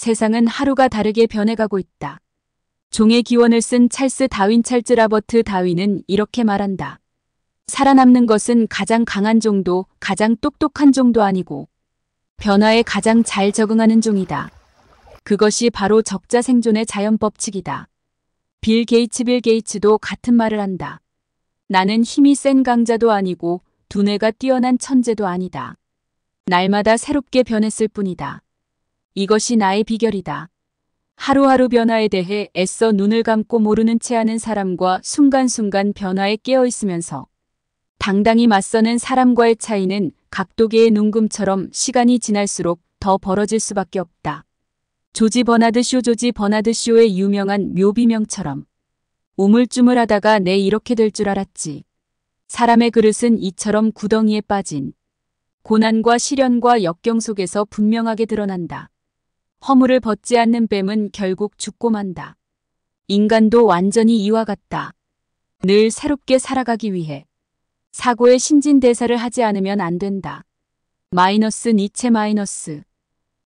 세상은 하루가 다르게 변해가고 있다. 종의 기원을 쓴 찰스 다윈 찰즈 라버트 다윈은 이렇게 말한다. 살아남는 것은 가장 강한 종도 가장 똑똑한 종도 아니고 변화에 가장 잘 적응하는 종이다. 그것이 바로 적자 생존의 자연 법칙이다. 빌 게이츠 빌 게이츠도 같은 말을 한다. 나는 힘이 센 강자도 아니고 두뇌가 뛰어난 천재도 아니다. 날마다 새롭게 변했을 뿐이다. 이것이 나의 비결이다. 하루하루 변화에 대해 애써 눈을 감고 모르는 채 하는 사람과 순간순간 변화에 깨어 있으면서 당당히 맞서는 사람과의 차이는 각도계의 눈금처럼 시간이 지날수록 더 벌어질 수밖에 없다. 조지 버나드 쇼 조지 버나드 쇼의 유명한 묘비명처럼 우물쭈물하다가 내 이렇게 될 줄 알았지. 사람의 그릇은 이처럼 구덩이에 빠진 고난과 시련과 역경 속에서 분명하게 드러난다. 허물을 벗지 않는 뱀은 결국 죽고 만다. 인간도 완전히 이와 같다. 늘 새롭게 살아가기 위해 사고의 신진대사를 하지 않으면 안 된다. 마이너스 니체 마이너스